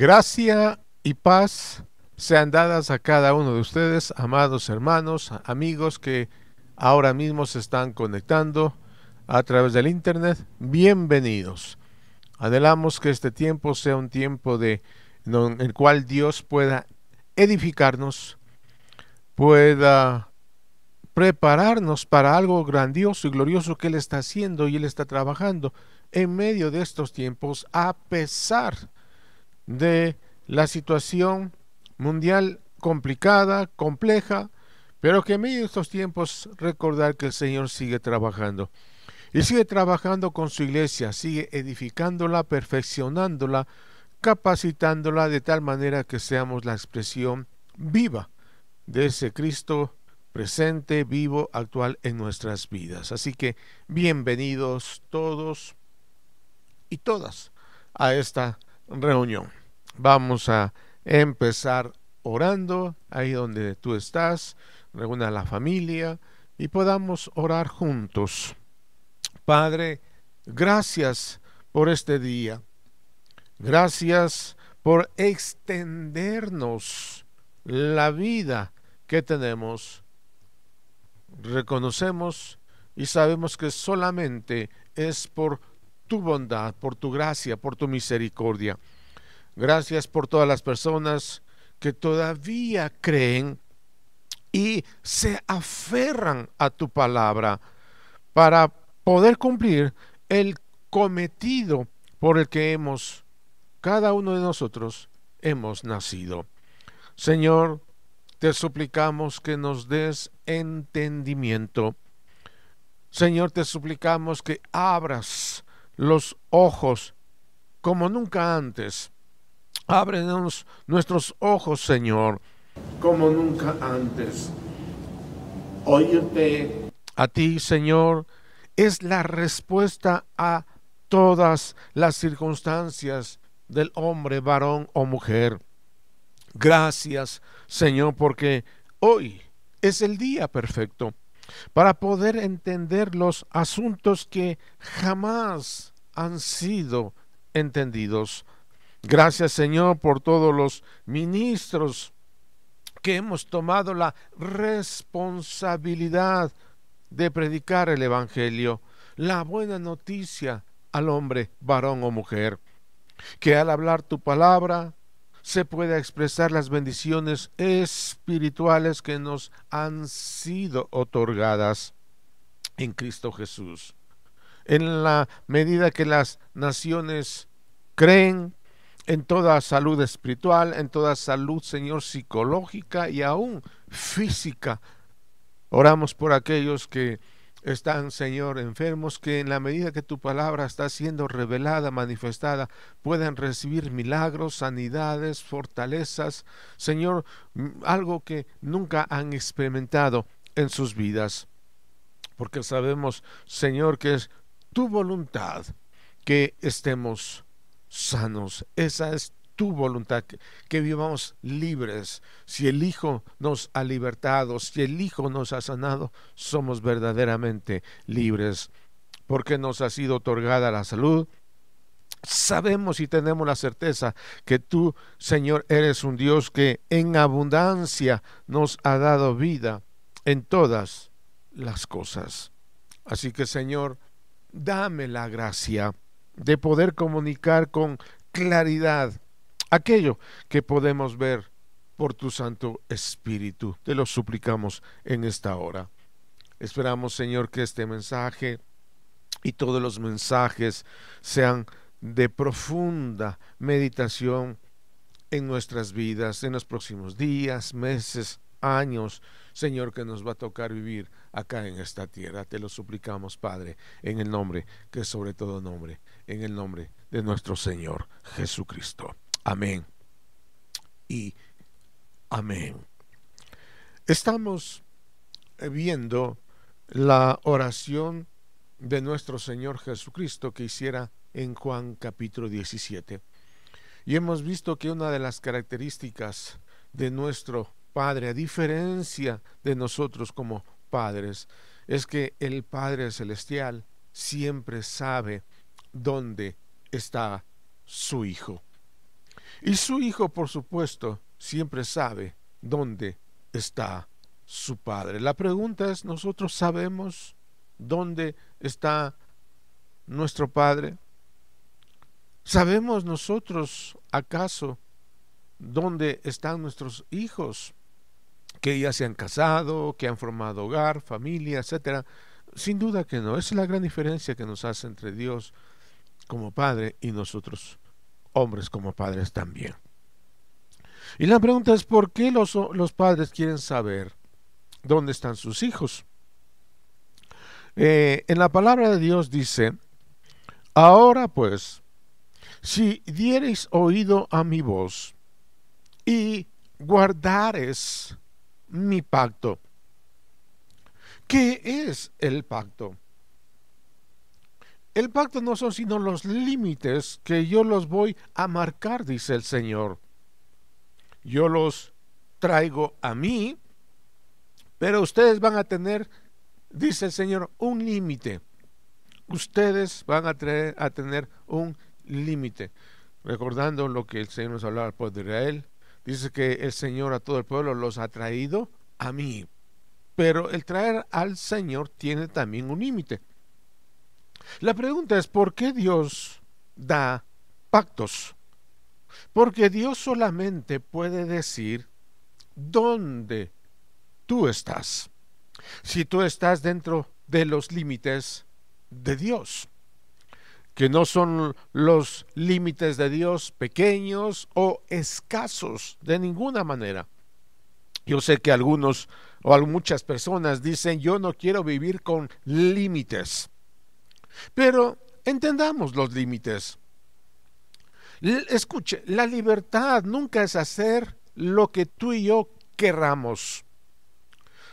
Gracia y paz sean dadas a cada uno de ustedes, amados hermanos, amigos que ahora mismo se están conectando a través del Internet. Bienvenidos. Adelamos que este tiempo sea un tiempo de, en el cual Dios pueda edificarnos, pueda prepararnos para algo grandioso y glorioso que Él está haciendo y Él está trabajando en medio de estos tiempos, a pesar de la situación mundial complicada, compleja, pero que en medio estos tiempos recordar que el Señor sigue trabajando. Y sigue trabajando con su iglesia, sigue edificándola, perfeccionándola, capacitándola de tal manera que seamos la expresión viva de ese Cristo presente, vivo, actual en nuestras vidas. Así que bienvenidos todos y todas a esta reunión. Vamos a empezar orando ahí donde tú estás, reúna a la familia y podamos orar juntos. Padre, gracias por este día. Gracias por extendernos la vida que tenemos. Reconocemos y sabemos que solamente es por tu bondad, por tu gracia, por tu misericordia. Gracias por todas las personas que todavía creen y se aferran a tu palabra para poder cumplir el cometido por el que hemos, cada uno de nosotros, hemos nacido. Señor, te suplicamos que nos des entendimiento. Señor, te suplicamos que abras los ojos como nunca antes Ábrenos nuestros ojos, Señor. Como nunca antes. Óyete. A ti, Señor, es la respuesta a todas las circunstancias del hombre, varón o mujer. Gracias, Señor, porque hoy es el día perfecto para poder entender los asuntos que jamás han sido entendidos Gracias Señor por todos los ministros que hemos tomado la responsabilidad de predicar el Evangelio, la buena noticia al hombre, varón o mujer, que al hablar tu palabra se pueda expresar las bendiciones espirituales que nos han sido otorgadas en Cristo Jesús. En la medida que las naciones creen, en toda salud espiritual, en toda salud, Señor, psicológica y aún física. Oramos por aquellos que están, Señor, enfermos, que en la medida que tu palabra está siendo revelada, manifestada, puedan recibir milagros, sanidades, fortalezas, Señor, mm, algo que nunca han experimentado en sus vidas. Porque sabemos, Señor, que es tu voluntad que estemos sanos. Esa es tu voluntad, que, que, vivamos libres. Si el Hijo nos ha libertado, si el Hijo nos ha sanado, somos verdaderamente libres. Porque nos ha sido otorgada la salud. Sabemos y tenemos la certeza que tú, Señor, eres un Dios que en abundancia nos ha dado vida en todas las cosas. Así que, Señor, dame la gracia de poder comunicar con claridad aquello que podemos ver por tu Santo Espíritu. Te lo suplicamos en esta hora. Esperamos, Señor, que este mensaje y todos los mensajes sean de profunda meditación en nuestras vidas, en los próximos días, meses, años Señor, que nos va a tocar vivir acá en esta tierra. Te lo suplicamos, Padre, en el nombre, que sobre todo nombre, en el nombre de nuestro Señor Jesucristo. Amén. Y amén. Estamos eh, viendo la oración de nuestro Señor Jesucristo que hiciera en Juan capítulo 17. Y hemos visto que una de las características de nuestro Padre, a diferencia de nosotros como padres, es que el Padre Celestial siempre sabe dónde está su Hijo. Y su Hijo, por supuesto, siempre sabe dónde está su Padre. La pregunta es, ¿nosotros sabemos dónde está nuestro Padre? ¿Sabemos nosotros acaso dónde están nuestros hijos? que ya se han casado, que han formado hogar, familia, etcétera. Sin duda que no. Esa es la gran diferencia que nos hace entre Dios como Padre y nosotros, hombres como padres también. Y la pregunta es, ¿por qué los, los padres quieren saber dónde están sus hijos? Eh, en la palabra de Dios dice, ahora pues, si diereis oído a mi voz y guardares mi pacto. ¿Qué es el pacto? El pacto no son sino los límites que yo los voy a marcar, dice el Señor. Yo los traigo a mí, pero ustedes van a tener, dice el Señor, un límite. Ustedes van a, a tener un límite. Recordando lo que el Señor nos hablaba al pueblo de Israel, Dice que el Señor a todo el pueblo los ha traído a mí. Pero el traer al Señor tiene también un límite. La pregunta es, ¿por qué Dios da pactos? Porque Dios solamente puede decir dónde tú estás. Si tú estás dentro de los límites de Dios que no son los límites de Dios pequeños o escasos de ninguna manera. Yo sé que algunos o muchas personas dicen yo no quiero vivir con límites, pero entendamos los límites. Escuche, la libertad nunca es hacer lo que tú y yo querramos,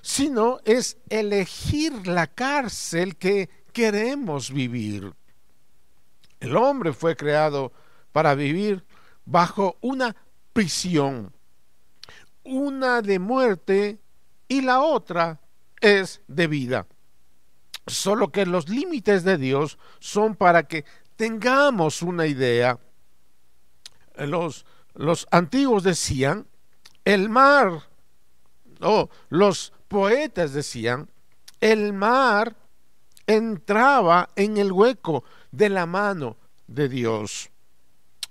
sino es elegir la cárcel que queremos vivir. El hombre fue creado para vivir bajo una prisión, una de muerte y la otra es de vida. Solo que los límites de Dios son para que tengamos una idea. Los, antiguos decían, el mar, o los poetas decían, el mar entraba en el hueco de la mano de Dios.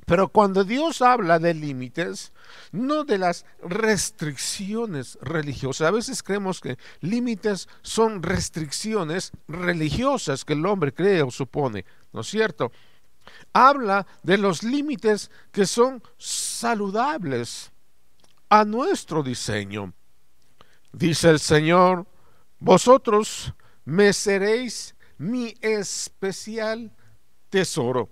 Pero cuando Dios habla de límites, no de las restricciones religiosas. A veces creemos que límites son restricciones religiosas que el hombre cree o supone, ¿no es cierto? Habla de los límites que son saludables a nuestro diseño. Dice el Señor, vosotros me seréis mi especial tesoro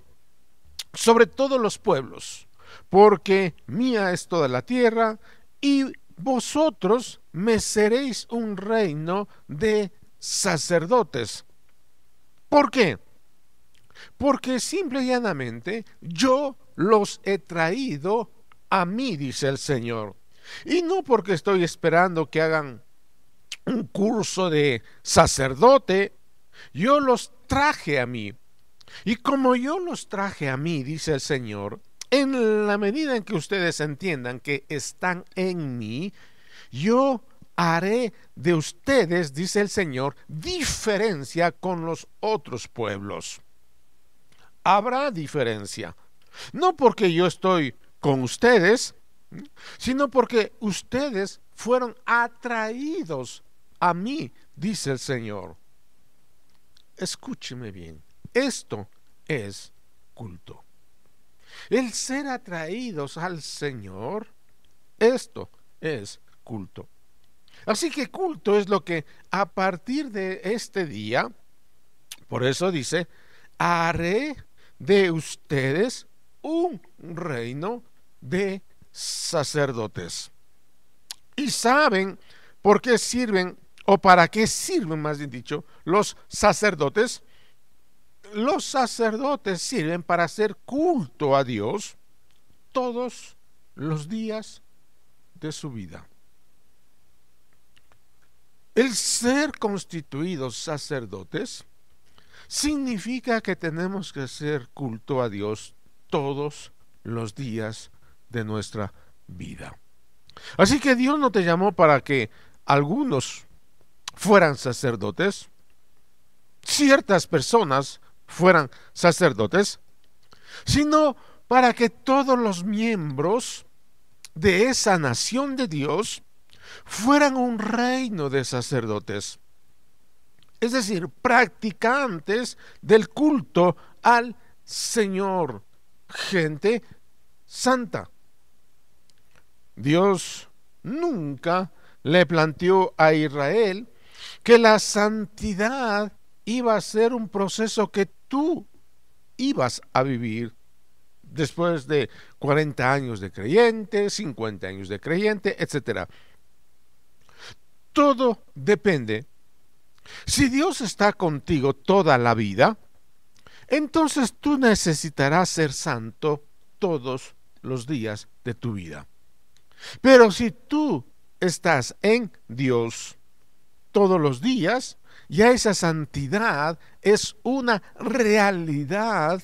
sobre todos los pueblos, porque mía es toda la tierra, y vosotros me seréis un reino de sacerdotes. ¿Por qué? Porque simple y llanamente yo los he traído a mí, dice el Señor. Y no porque estoy esperando que hagan un curso de sacerdote, yo los traje a mí. Y como yo los traje a mí, dice el Señor, en la medida en que ustedes entiendan que están en mí, yo haré de ustedes, dice el Señor, diferencia con los otros pueblos. Habrá diferencia. No porque yo estoy con ustedes, sino porque ustedes fueron atraídos a mí, dice el Señor. Escúcheme bien. Esto es culto. El ser atraídos al Señor, esto es culto. Así que culto es lo que a partir de este día, por eso dice, haré de ustedes un reino de sacerdotes. Y saben por qué sirven, o para qué sirven, más bien dicho, los sacerdotes los sacerdotes sirven para hacer culto a Dios todos los días de su vida. El ser constituidos sacerdotes significa que tenemos que hacer culto a Dios todos los días de nuestra vida. Así que Dios no te llamó para que algunos fueran sacerdotes. Ciertas personas fueran sacerdotes, sino para que todos los miembros de esa nación de Dios fueran un reino de sacerdotes, es decir, practicantes del culto al Señor, gente santa. Dios nunca le planteó a Israel que la santidad iba a ser un proceso que tú ibas a vivir después de 40 años de creyente, 50 años de creyente, etc. Todo depende. Si Dios está contigo toda la vida, entonces tú necesitarás ser santo todos los días de tu vida. Pero si tú estás en Dios todos los días, ya esa santidad es una realidad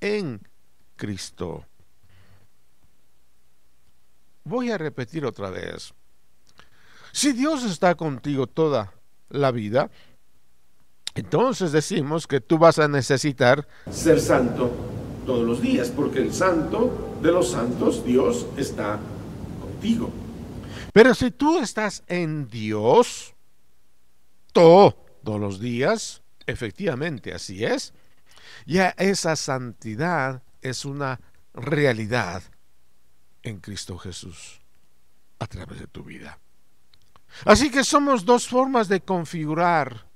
en Cristo. Voy a repetir otra vez. Si Dios está contigo toda la vida, entonces decimos que tú vas a necesitar ser santo todos los días, porque el santo de los santos, Dios, está contigo. Pero si tú estás en Dios, todo todos los días, efectivamente, así es, ya esa santidad es una realidad en Cristo Jesús a través de tu vida. Así que somos dos formas de configurar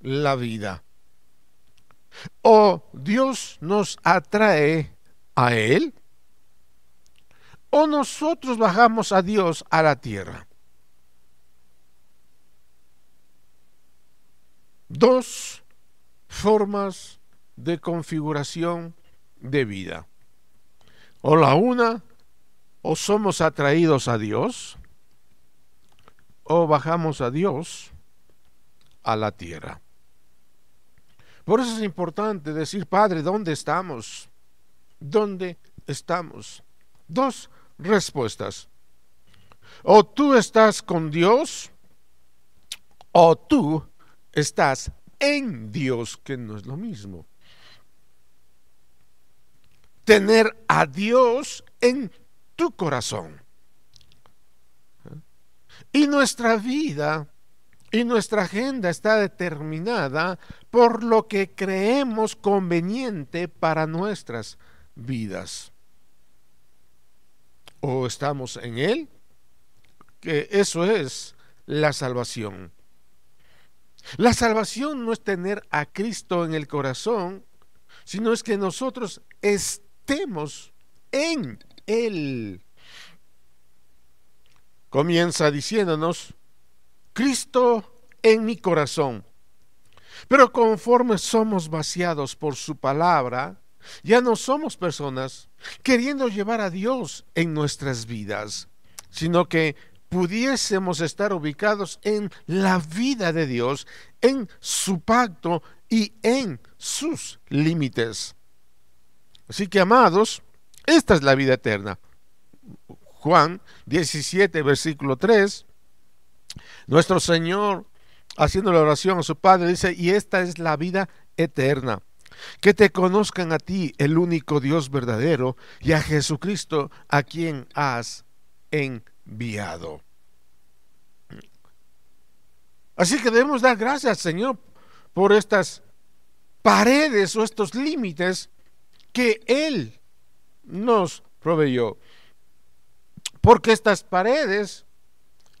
la vida. O Dios nos atrae a Él, o nosotros bajamos a Dios a la tierra. dos formas de configuración de vida. O la una, o somos atraídos a Dios, o bajamos a Dios a la tierra. Por eso es importante decir, Padre, ¿dónde estamos? ¿Dónde estamos? Dos respuestas. O tú estás con Dios, o tú estás en Dios, que no es lo mismo. Tener a Dios en tu corazón. Y nuestra vida y nuestra agenda está determinada por lo que creemos conveniente para nuestras vidas. O estamos en Él, que eso es la salvación. La salvación no es tener a Cristo en el corazón, sino es que nosotros estemos en Él. Comienza diciéndonos, Cristo en mi corazón. Pero conforme somos vaciados por su palabra, ya no somos personas queriendo llevar a Dios en nuestras vidas, sino que pudiésemos estar ubicados en la vida de Dios, en su pacto y en sus límites. Así que, amados, esta es la vida eterna. Juan 17, versículo 3, nuestro Señor, haciendo la oración a su Padre, dice, y esta es la vida eterna. Que te conozcan a ti, el único Dios verdadero, y a Jesucristo, a quien has en Así que debemos dar gracias, Señor, por estas paredes o estos límites que Él nos proveyó. Porque estas paredes,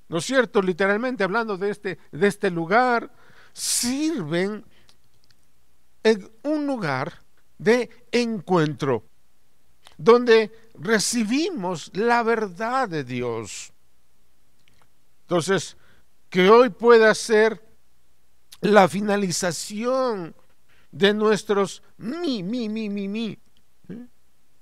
¿no es cierto? Literalmente hablando de este, de este lugar, sirven en un lugar de encuentro donde recibimos la verdad de Dios. Entonces, que hoy pueda ser la finalización de nuestros mi, mi, mi, mi, mi,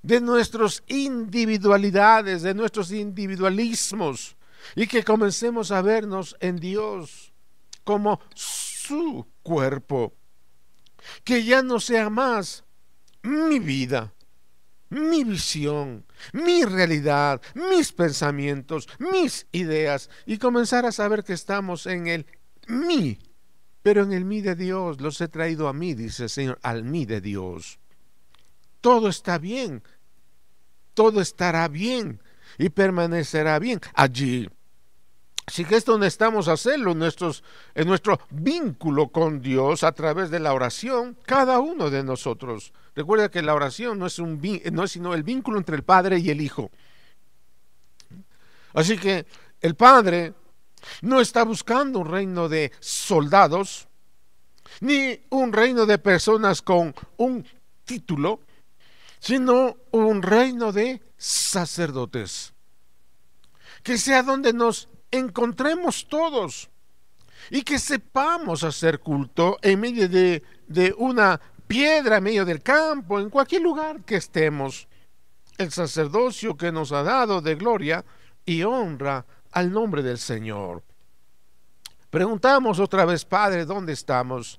de nuestras individualidades, de nuestros individualismos, y que comencemos a vernos en Dios como su cuerpo, que ya no sea más mi vida, mi visión, mi realidad, mis pensamientos, mis ideas y comenzar a saber que estamos en el mí, pero en el mí de Dios, los he traído a mí, dice el Señor, al mí de Dios. Todo está bien, todo estará bien y permanecerá bien allí Así que esto necesitamos hacerlo en, nuestro vínculo con Dios a través de la oración, cada uno de nosotros. Recuerda que la oración no es, un, no es sino el vínculo entre el Padre y el Hijo. Así que el Padre no está buscando un reino de soldados, ni un reino de personas con un título, sino un reino de sacerdotes. Que sea donde nos encontremos todos y que sepamos hacer culto en medio de, una piedra, en medio del campo, en cualquier lugar que estemos. El sacerdocio que nos ha dado de gloria y honra al nombre del Señor. Preguntamos otra vez, Padre, ¿dónde estamos?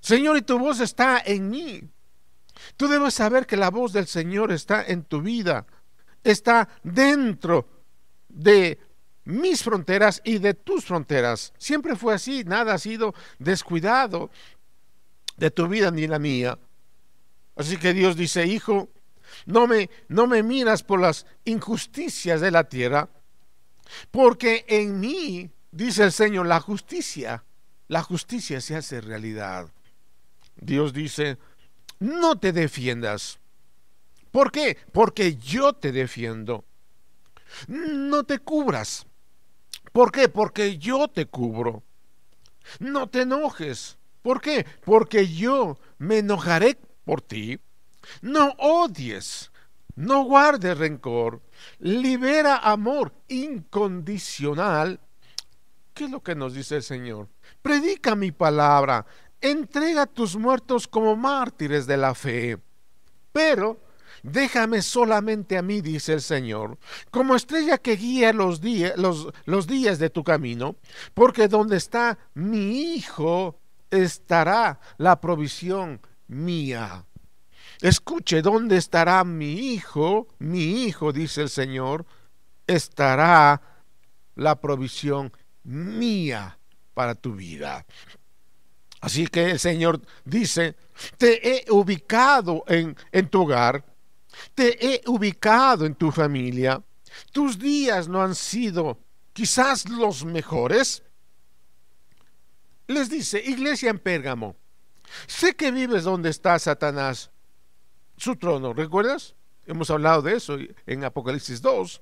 Señor, y tu voz está en mí. Tú debes saber que la voz del Señor está en tu vida, está dentro de mis fronteras y de tus fronteras. Siempre fue así, nada ha sido descuidado de tu vida ni la mía. Así que Dios dice, hijo, no me, no me miras por las injusticias de la tierra, porque en mí, dice el Señor, la justicia, la justicia se hace realidad. Dios dice, no te defiendas. ¿Por qué? Porque yo te defiendo. No te cubras. ¿Por qué? Porque yo te cubro. No te enojes. ¿Por qué? Porque yo me enojaré por ti. No odies. No guardes rencor. Libera amor incondicional. ¿Qué es lo que nos dice el Señor? Predica mi palabra. Entrega a tus muertos como mártires de la fe. Pero Déjame solamente a mí, dice el Señor, como estrella que guía los, días, de tu camino, porque donde está mi Hijo estará la provisión mía. Escuche, ¿dónde estará mi Hijo? Mi Hijo, dice el Señor, estará la provisión mía para tu vida. Así que el Señor dice, te he ubicado en tu hogar, te he ubicado en tu familia. Tus días no han sido quizás los mejores. Les dice, iglesia en Pérgamo, sé que vives donde está Satanás, su trono, ¿recuerdas? Hemos hablado de eso en Apocalipsis 2.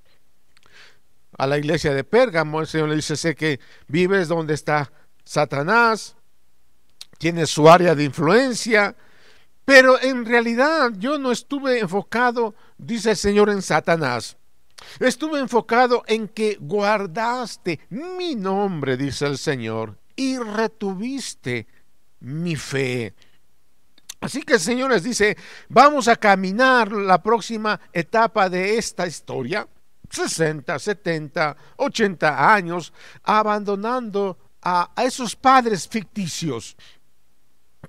A la iglesia de Pérgamo, el Señor le dice, sé que vives donde está Satanás, tienes su área de influencia, pero en realidad yo no estuve enfocado, dice el Señor, en Satanás. Estuve enfocado en que guardaste mi nombre, dice el Señor, y retuviste mi fe. Así que, les dice, vamos a caminar la próxima etapa de esta historia, 60, 70, 80 años, abandonando a, a esos padres ficticios,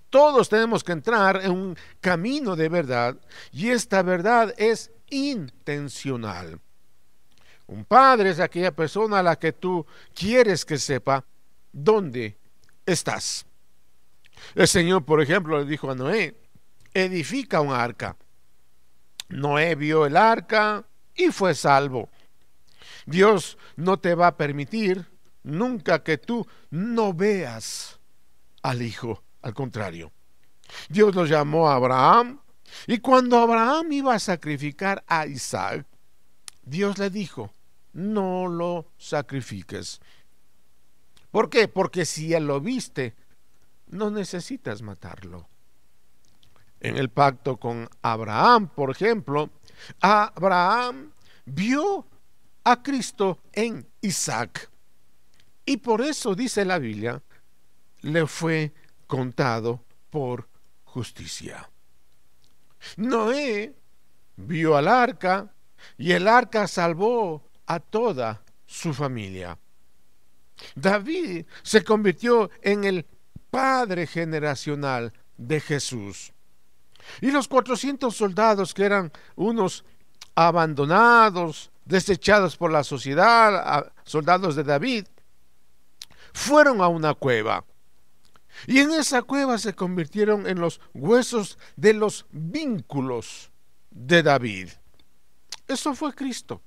todos tenemos que entrar en un camino de verdad y esta verdad es intencional. Un padre es aquella persona a la que tú quieres que sepa dónde estás. El Señor, por ejemplo, le dijo a Noé, edifica un arca. Noé vio el arca y fue salvo. Dios no te va a permitir nunca que tú no veas al Hijo. Al contrario, Dios lo llamó a Abraham y cuando Abraham iba a sacrificar a Isaac, Dios le dijo, no lo sacrifiques. ¿Por qué? Porque si él lo viste, no necesitas matarlo. En el pacto con Abraham, por ejemplo, Abraham vio a Cristo en Isaac. Y por eso dice la Biblia, le fue contado por justicia. Noé vio al arca y el arca salvó a toda su familia. David se convirtió en el padre generacional de Jesús. Y los 400 soldados que eran unos abandonados, desechados por la sociedad, soldados de David, fueron a una cueva y en esa cueva se convirtieron en los huesos de los vínculos de David. Eso fue Cristo.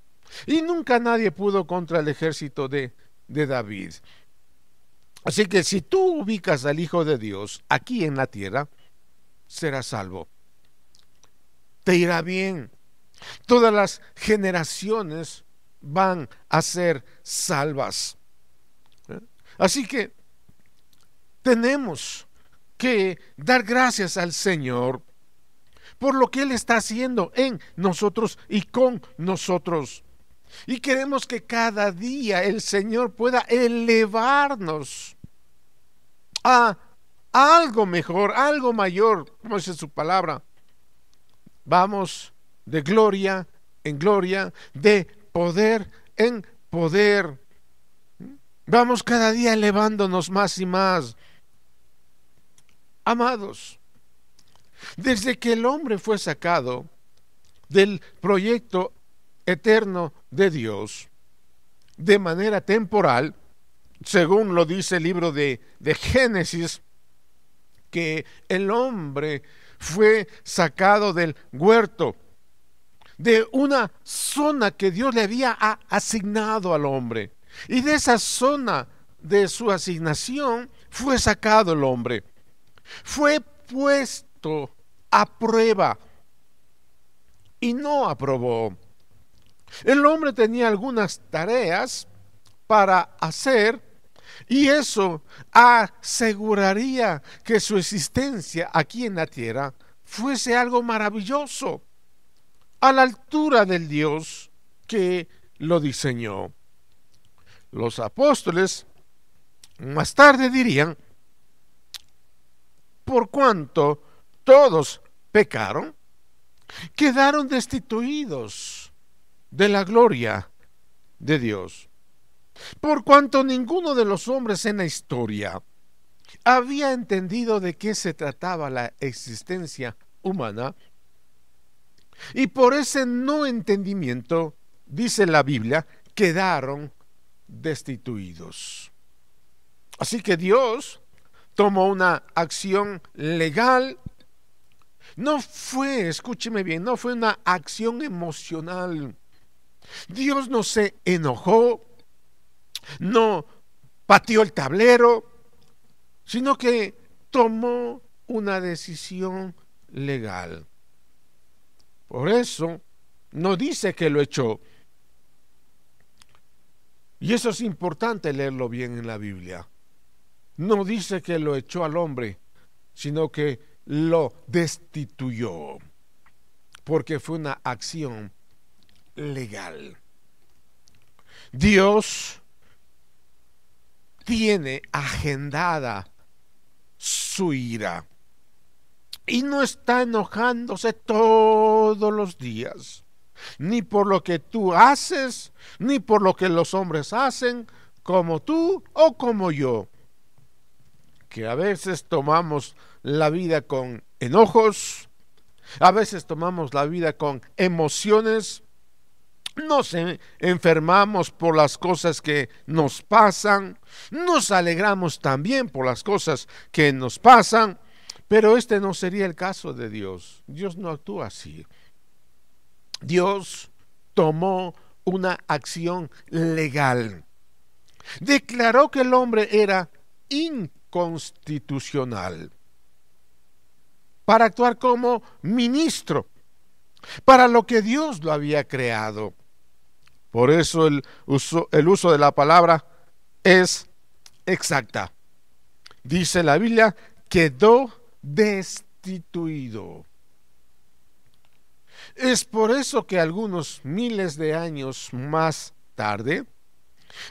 Y nunca nadie pudo contra el ejército de, de David. Así que si tú ubicas al Hijo de Dios aquí en la tierra, serás salvo. Te irá bien. Todas las generaciones van a ser salvas. ¿Eh? Así que tenemos que dar gracias al Señor por lo que Él está haciendo en nosotros y con nosotros. Y queremos que cada día el Señor pueda elevarnos a algo mejor, algo mayor, como dice su palabra. Vamos de gloria en gloria, de poder en poder. Vamos cada día elevándonos más y más. Amados, desde que el hombre fue sacado del proyecto eterno de Dios, de manera temporal, según lo dice el libro de, Génesis, que el hombre fue sacado del huerto, de una zona que Dios le había asignado al hombre. Y de esa zona de su asignación fue sacado el hombre. Fue puesto a prueba y no aprobó. El hombre tenía algunas tareas para hacer y eso aseguraría que su existencia aquí en la tierra fuese algo maravilloso, a la altura del Dios que lo diseñó. Los apóstoles más tarde dirían por cuanto todos pecaron, quedaron destituidos de la gloria de Dios. Por cuanto ninguno de los hombres en la historia había entendido de qué se trataba la existencia humana, y por ese no entendimiento, dice la Biblia, quedaron destituidos. Así que Dios tomó una acción legal. No fue, escúcheme bien, no fue una acción emocional. Dios no se enojó, no pateó el tablero, sino que tomó una decisión legal. Por eso no dice que lo echó. Y eso es importante leerlo bien en la Biblia no dice que lo echó al hombre, sino que lo destituyó, porque fue una acción legal. Dios tiene agendada su ira y no está enojándose todos los días, ni por lo que tú haces, ni por lo que los hombres hacen, como tú o como yo que a veces tomamos la vida con enojos, a veces tomamos la vida con emociones, nos enfermamos por las cosas que nos pasan, nos alegramos también por las cosas que nos pasan, pero este no sería el caso de Dios. Dios no actúa así. Dios tomó una acción legal. Declaró que el hombre era íntimo constitucional para actuar como ministro, para lo que Dios lo había creado. Por eso el uso, el uso de la palabra es exacta. Dice la Biblia, quedó destituido. Es por eso que algunos miles de años más tarde,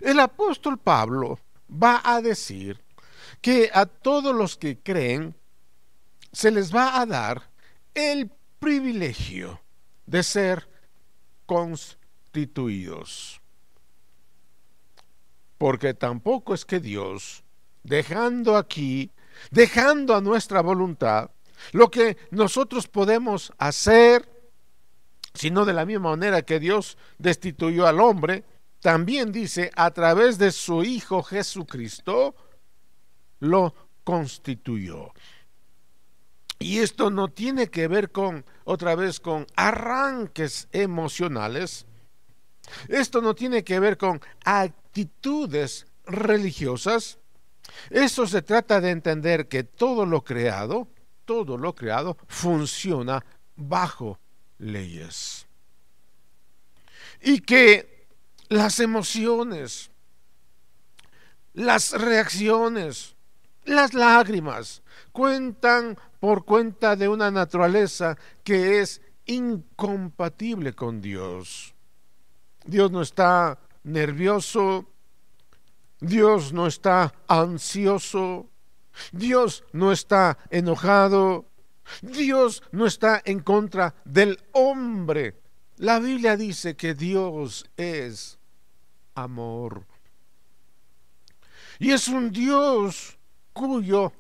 el apóstol Pablo va a decir que a todos los que creen se les va a dar el privilegio de ser constituidos. Porque tampoco es que Dios, dejando aquí, dejando a nuestra voluntad, lo que nosotros podemos hacer, sino de la misma manera que Dios destituyó al hombre, también dice, a través de su Hijo Jesucristo, lo constituyó. Y esto no tiene que ver con, otra vez, con arranques emocionales. Esto no tiene que ver con actitudes religiosas. Esto se trata de entender que todo lo creado, todo lo creado funciona bajo leyes. Y que las emociones, las reacciones, las lágrimas cuentan por cuenta de una naturaleza que es incompatible con Dios. Dios no está nervioso, Dios no está ansioso, Dios no está enojado, Dios no está en contra del hombre. La Biblia dice que Dios es amor. Y es un Dios cuyo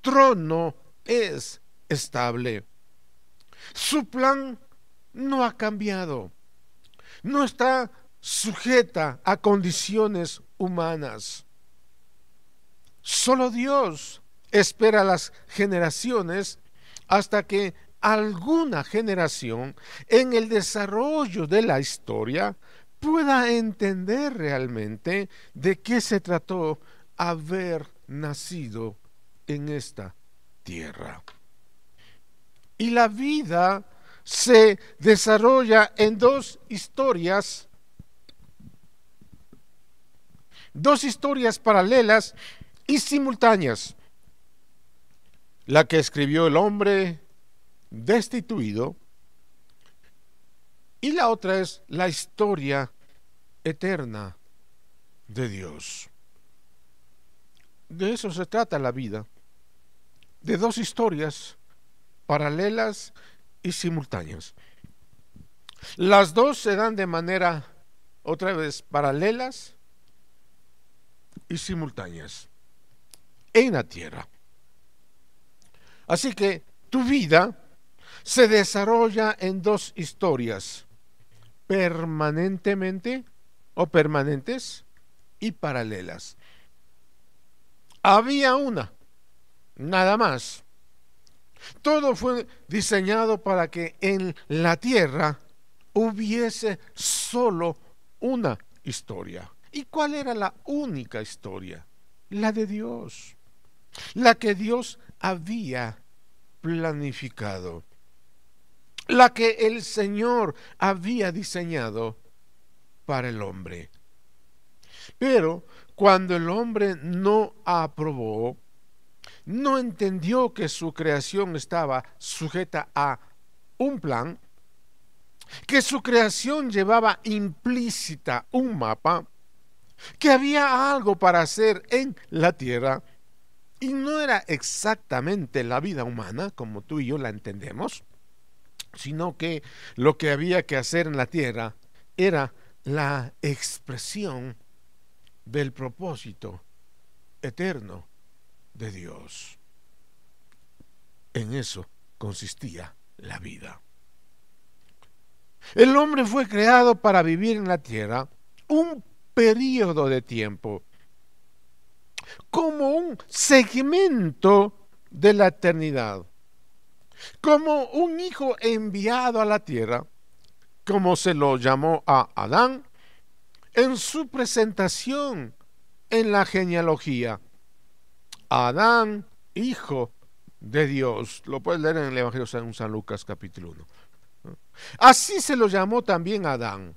trono es estable. Su plan no ha cambiado, no está sujeta a condiciones humanas. Solo Dios espera las generaciones hasta que alguna generación en el desarrollo de la historia pueda entender realmente de qué se trató haber nacido en esta tierra. Y la vida se desarrolla en dos historias, dos historias paralelas y simultáneas. La que escribió el hombre destituido y la otra es la historia eterna de Dios de eso se trata la vida, de dos historias paralelas y simultáneas. Las dos se dan de manera, otra vez, paralelas y simultáneas en la tierra. Así que tu vida se desarrolla en dos historias, permanentemente o permanentes y paralelas. Había una, nada más. Todo fue diseñado para que en la tierra hubiese solo una historia. ¿Y cuál era la única historia? La de Dios. La que Dios había planificado. La que el Señor había diseñado para el hombre. Pero cuando el hombre no aprobó, no entendió que su creación estaba sujeta a un plan, que su creación llevaba implícita un mapa, que había algo para hacer en la tierra, y no era exactamente la vida humana como tú y yo la entendemos, sino que lo que había que hacer en la tierra era la expresión del propósito eterno de Dios. En eso consistía la vida. El hombre fue creado para vivir en la tierra un periodo de tiempo, como un segmento de la eternidad, como un hijo enviado a la tierra, como se lo llamó a Adán en su presentación en la genealogía. Adán, hijo de Dios. Lo puedes leer en el Evangelio de San Lucas capítulo 1. Así se lo llamó también Adán.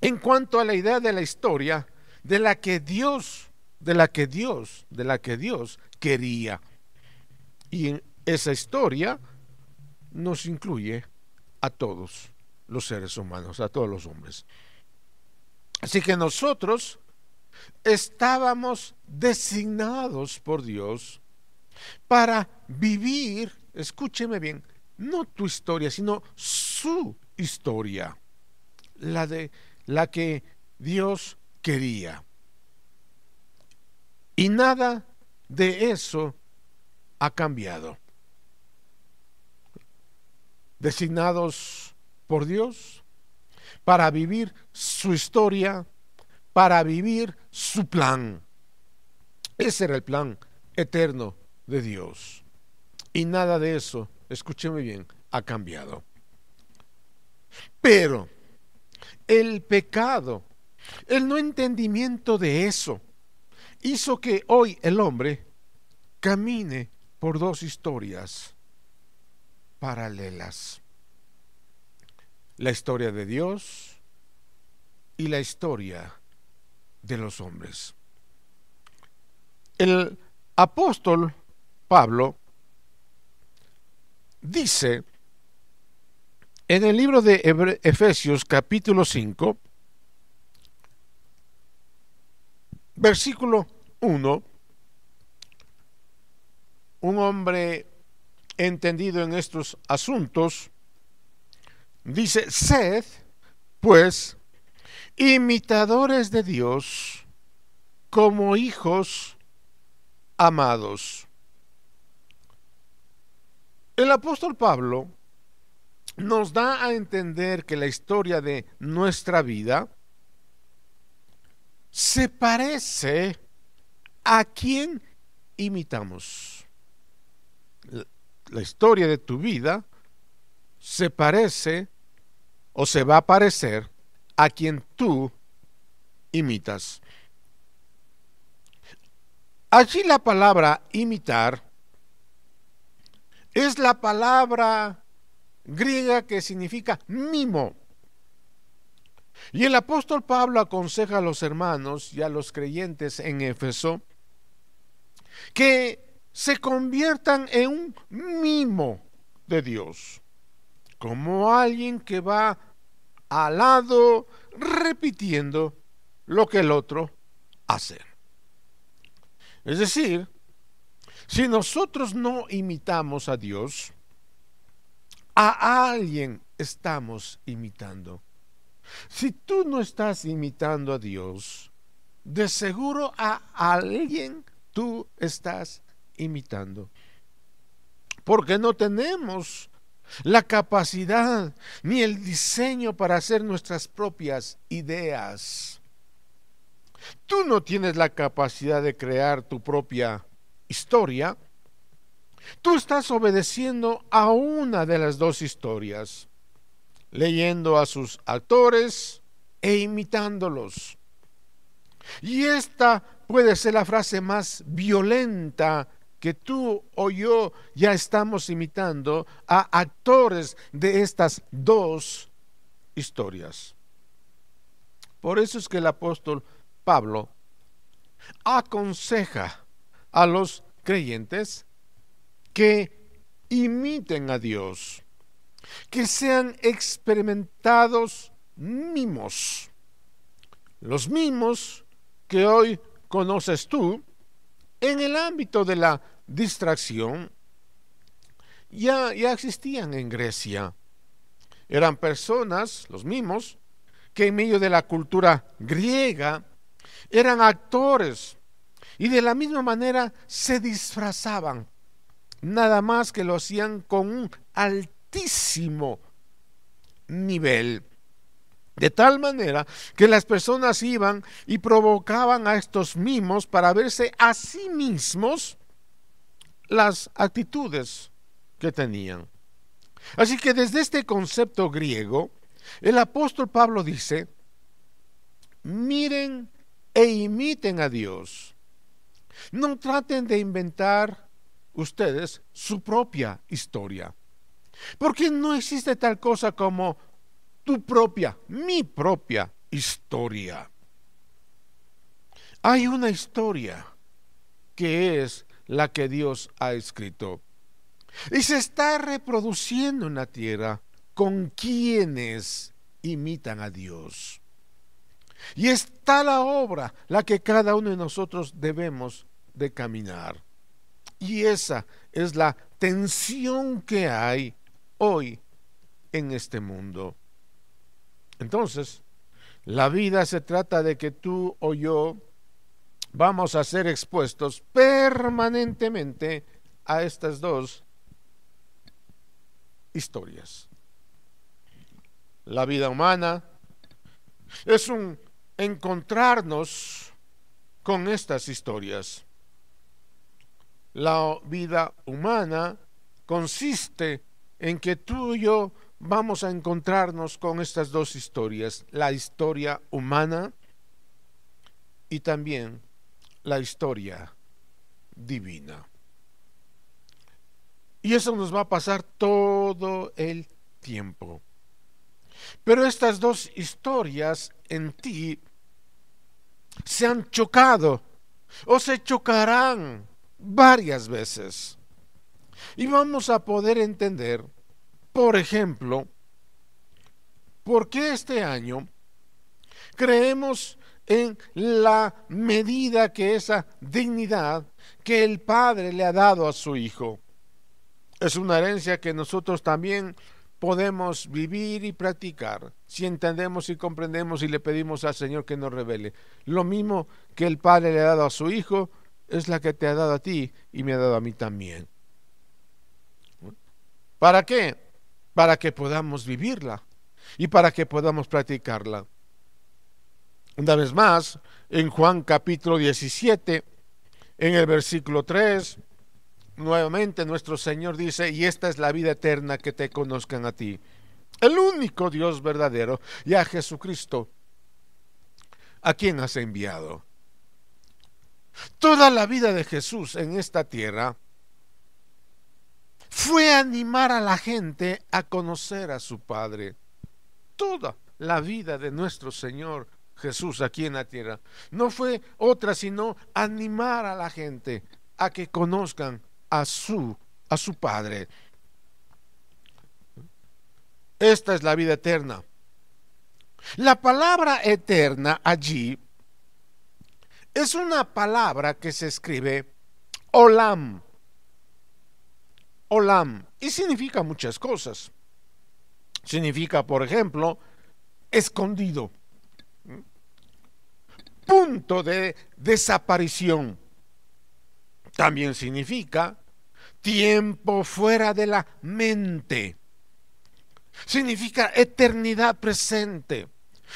En cuanto a la idea de la historia, de la que Dios, de la que Dios, de la que Dios quería. Y en esa historia nos incluye a todos los seres humanos, a todos los hombres. Así que nosotros estábamos designados por Dios para vivir, escúcheme bien, no tu historia, sino su historia, la de la que Dios quería. Y nada de eso ha cambiado. Designados por Dios para vivir su historia, para vivir su plan. Ese era el plan eterno de Dios. Y nada de eso, escúcheme bien, ha cambiado. Pero el pecado, el no entendimiento de eso, hizo que hoy el hombre camine por dos historias paralelas la historia de Dios y la historia de los hombres. El apóstol Pablo dice en el libro de Efesios capítulo 5, versículo 1, un hombre entendido en estos asuntos, Dice, sed, pues, imitadores de Dios como hijos amados. El apóstol Pablo nos da a entender que la historia de nuestra vida se parece a quien imitamos. La historia de tu vida se parece o se va a parecer a quien tú imitas. Allí la palabra imitar es la palabra griega que significa mimo. Y el apóstol Pablo aconseja a los hermanos y a los creyentes en Éfeso que se conviertan en un mimo de Dios como alguien que va al lado repitiendo lo que el otro hace. Es decir, si nosotros no imitamos a Dios, a alguien estamos imitando. Si tú no estás imitando a Dios, de seguro a alguien tú estás imitando. Porque no tenemos la capacidad ni el diseño para hacer nuestras propias ideas. Tú no tienes la capacidad de crear tu propia historia. Tú estás obedeciendo a una de las dos historias, leyendo a sus actores e imitándolos. Y esta puede ser la frase más violenta que tú o yo ya estamos imitando a actores de estas dos historias. Por eso es que el apóstol Pablo aconseja a los creyentes que imiten a Dios, que sean experimentados mimos, los mimos que hoy conoces tú, en el ámbito de la distracción, ya, ya existían en Grecia. Eran personas, los mismos, que en medio de la cultura griega eran actores y de la misma manera se disfrazaban. Nada más que lo hacían con un altísimo nivel. De tal manera que las personas iban y provocaban a estos mismos para verse a sí mismos las actitudes que tenían. Así que desde este concepto griego, el apóstol Pablo dice, miren e imiten a Dios. No traten de inventar ustedes su propia historia. Porque no existe tal cosa como tu propia, mi propia historia. Hay una historia que es la que Dios ha escrito y se está reproduciendo en la tierra con quienes imitan a Dios. Y está la obra, la que cada uno de nosotros debemos de caminar. Y esa es la tensión que hay hoy en este mundo. Entonces, la vida se trata de que tú o yo vamos a ser expuestos permanentemente a estas dos historias. La vida humana es un encontrarnos con estas historias. La vida humana consiste en que tú y yo vamos a encontrarnos con estas dos historias, la historia humana y también la historia divina. Y eso nos va a pasar todo el tiempo. Pero estas dos historias en ti se han chocado o se chocarán varias veces. Y vamos a poder entender por ejemplo, ¿por qué este año creemos en la medida que esa dignidad que el Padre le ha dado a su Hijo? Es una herencia que nosotros también podemos vivir y practicar si entendemos y comprendemos y le pedimos al Señor que nos revele. Lo mismo que el Padre le ha dado a su Hijo es la que te ha dado a ti y me ha dado a mí también. ¿Para qué? para que podamos vivirla y para que podamos practicarla. Una vez más, en Juan capítulo 17, en el versículo 3, nuevamente nuestro Señor dice, y esta es la vida eterna que te conozcan a ti, el único Dios verdadero, y a Jesucristo, a quien has enviado. Toda la vida de Jesús en esta tierra fue animar a la gente a conocer a su Padre. Toda la vida de nuestro Señor Jesús aquí en la tierra no fue otra sino animar a la gente a que conozcan a su a su Padre. Esta es la vida eterna. La palabra eterna allí es una palabra que se escribe olam Olam y significa muchas cosas. Significa, por ejemplo, escondido, punto de desaparición. También significa tiempo fuera de la mente. Significa eternidad presente.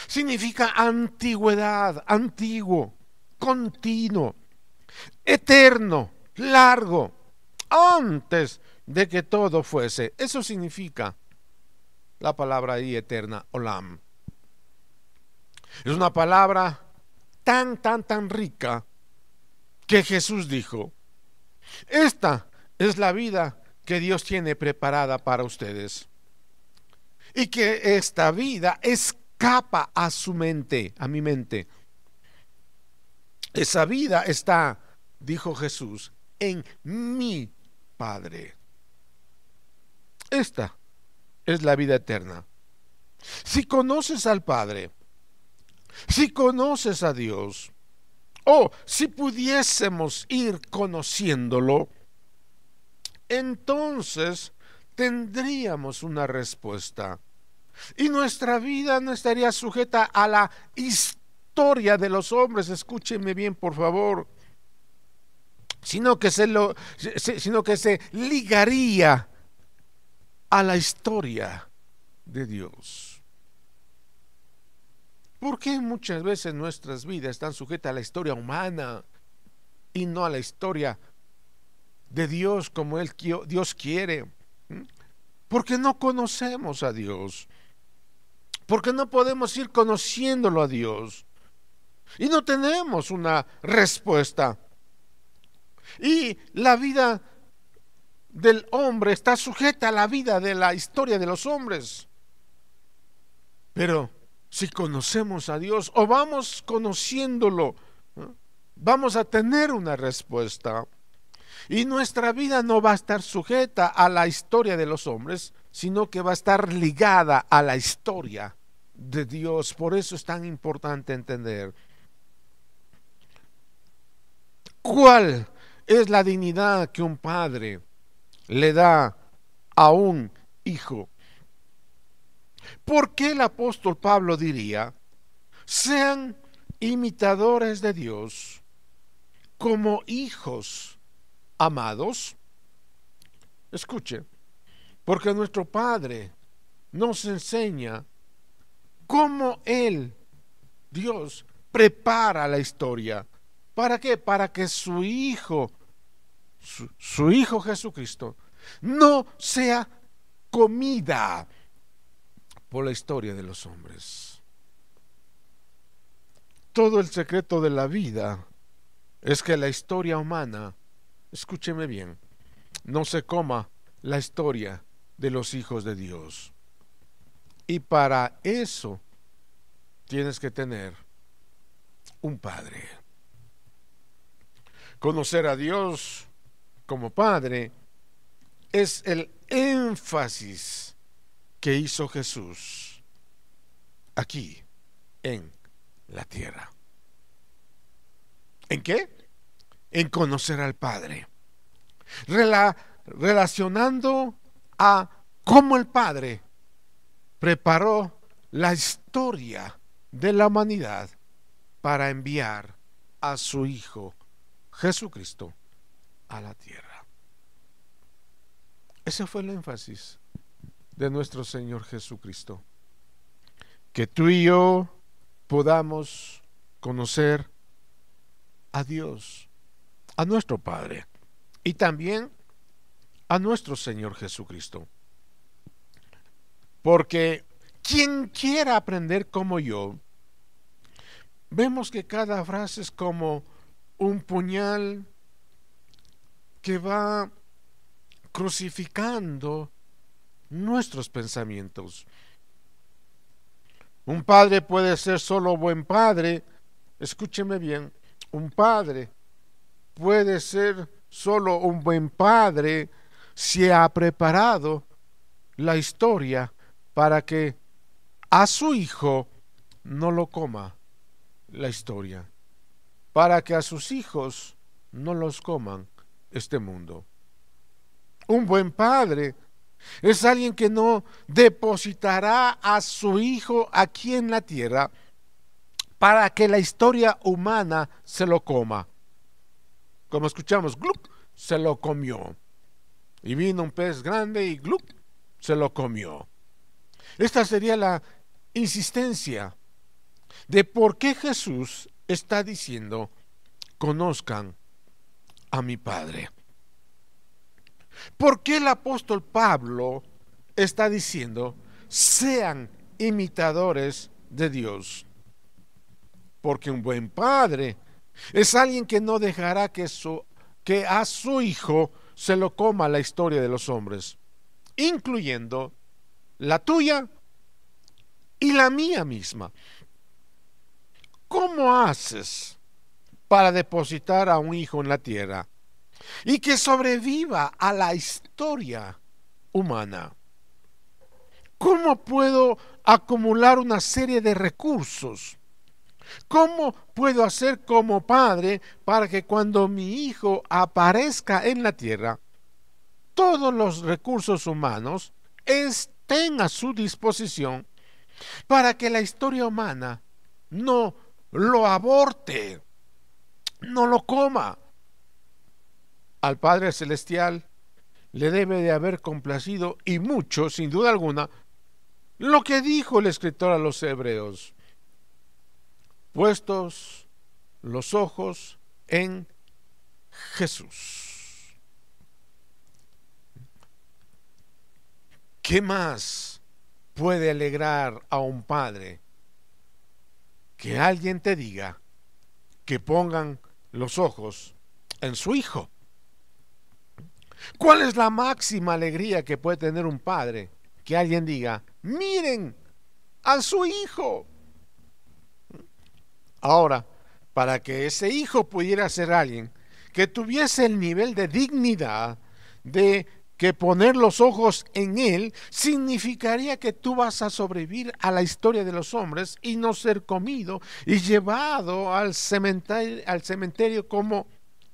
Significa antigüedad, antiguo, continuo, eterno, largo, antes de que todo fuese. Eso significa la palabra ahí eterna, olam. Es una palabra tan, tan, tan rica que Jesús dijo, esta es la vida que Dios tiene preparada para ustedes. Y que esta vida escapa a su mente, a mi mente. Esa vida está, dijo Jesús, en mi Padre. Esta es la vida eterna. Si conoces al Padre, si conoces a Dios, o si pudiésemos ir conociéndolo, entonces tendríamos una respuesta. Y nuestra vida no estaría sujeta a la historia de los hombres, Escúcheme bien por favor, sino que se, lo, sino que se ligaría a la historia de Dios. ¿Por qué muchas veces nuestras vidas están sujetas a la historia humana y no a la historia de Dios como él, Dios quiere? ¿Mm? Porque no conocemos a Dios. Porque no podemos ir conociéndolo a Dios. Y no tenemos una respuesta. Y la vida del hombre está sujeta a la vida de la historia de los hombres. Pero si conocemos a Dios o vamos conociéndolo, vamos a tener una respuesta. Y nuestra vida no va a estar sujeta a la historia de los hombres, sino que va a estar ligada a la historia de Dios. Por eso es tan importante entender cuál es la dignidad que un padre le da a un hijo. ¿Por qué el apóstol Pablo diría, sean imitadores de Dios como hijos amados? Escuche, porque nuestro Padre nos enseña cómo Él, Dios, prepara la historia. ¿Para qué? Para que su Hijo su, Hijo Jesucristo, no sea comida por la historia de los hombres. Todo el secreto de la vida es que la historia humana, escúcheme bien, no se coma la historia de los hijos de Dios. Y para eso tienes que tener un padre. Conocer a Dios como Padre es el énfasis que hizo Jesús aquí en la tierra. ¿En qué? En conocer al Padre. relacionando a cómo el Padre preparó la historia de la humanidad para enviar a su Hijo Jesucristo a la tierra. Ese fue el énfasis de nuestro Señor Jesucristo. Que tú y yo podamos conocer a Dios, a nuestro Padre y también a nuestro Señor Jesucristo. Porque quien quiera aprender como yo, vemos que cada frase es como un puñal que va crucificando nuestros pensamientos. Un padre puede ser solo buen padre, escúcheme bien, un padre puede ser solo un buen padre si ha preparado la historia para que a su hijo no lo coma la historia, para que a sus hijos no los coman este mundo. Un buen padre es alguien que no depositará a su hijo aquí en la tierra para que la historia humana se lo coma. Como escuchamos, gluck, se lo comió. Y vino un pez grande y gluck, se lo comió. Esta sería la insistencia de por qué Jesús está diciendo, conozcan a mi Padre. ¿Por qué el apóstol Pablo está diciendo, sean imitadores de Dios? Porque un buen padre es alguien que no dejará que, que a su hijo se lo coma la historia de los hombres, incluyendo la tuya y la mía misma. ¿Cómo haces para depositar a un hijo en la tierra y que sobreviva a la historia humana. ¿Cómo puedo acumular una serie de recursos? ¿Cómo puedo hacer como padre para que cuando mi hijo aparezca en la tierra, todos los recursos humanos estén a su disposición para que la historia humana no lo aborte? no lo coma. Al Padre Celestial le debe de haber complacido y mucho, sin duda alguna, lo que dijo el escritor a los hebreos. Puestos los ojos en Jesús. ¿Qué más puede alegrar a un padre que alguien te diga que pongan los ojos en su hijo. ¿Cuál es la máxima alegría que puede tener un padre? Que alguien diga, miren a su hijo. Ahora, para que ese hijo pudiera ser alguien que tuviese el nivel de dignidad, de que poner los ojos en Él significaría que tú vas a sobrevivir a la historia de los hombres y no ser comido y llevado al cementerio, al cementerio como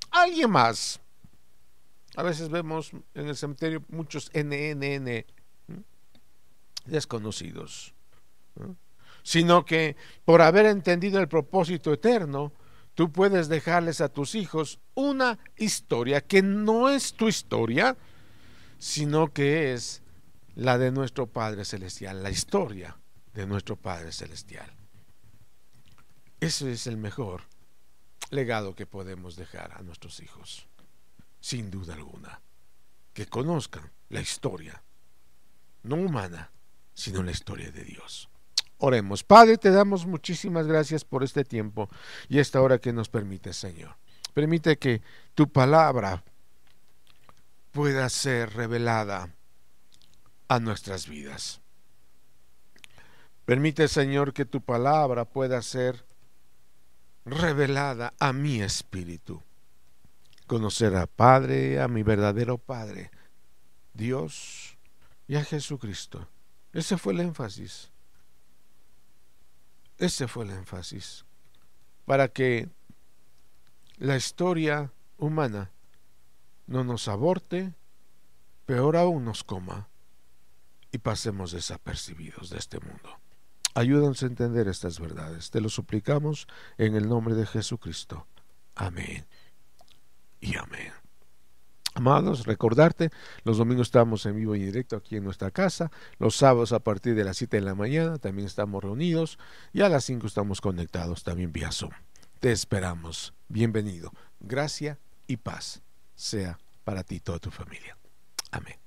alguien más. A veces vemos en el cementerio muchos NNN desconocidos, sino que por haber entendido el propósito eterno, tú puedes dejarles a tus hijos una historia que no es tu historia, sino que es la de nuestro Padre Celestial, la historia de nuestro Padre Celestial. Ese es el mejor legado que podemos dejar a nuestros hijos, sin duda alguna, que conozcan la historia, no humana, sino la historia de Dios. Oremos, Padre, te damos muchísimas gracias por este tiempo y esta hora que nos permite, Señor. Permite que tu palabra pueda ser revelada a nuestras vidas. Permite, Señor, que tu palabra pueda ser revelada a mi espíritu. Conocer a Padre, a mi verdadero Padre, Dios y a Jesucristo. Ese fue el énfasis. Ese fue el énfasis. Para que la historia humana no nos aborte, peor aún nos coma y pasemos desapercibidos de este mundo. Ayúdanos a entender estas verdades. Te lo suplicamos en el nombre de Jesucristo. Amén y amén. Amados, recordarte, los domingos estamos en vivo y directo aquí en nuestra casa, los sábados a partir de las 7 de la mañana también estamos reunidos y a las 5 estamos conectados también vía Zoom. Te esperamos. Bienvenido. Gracia y paz sea para ti y toda tu familia. Amén.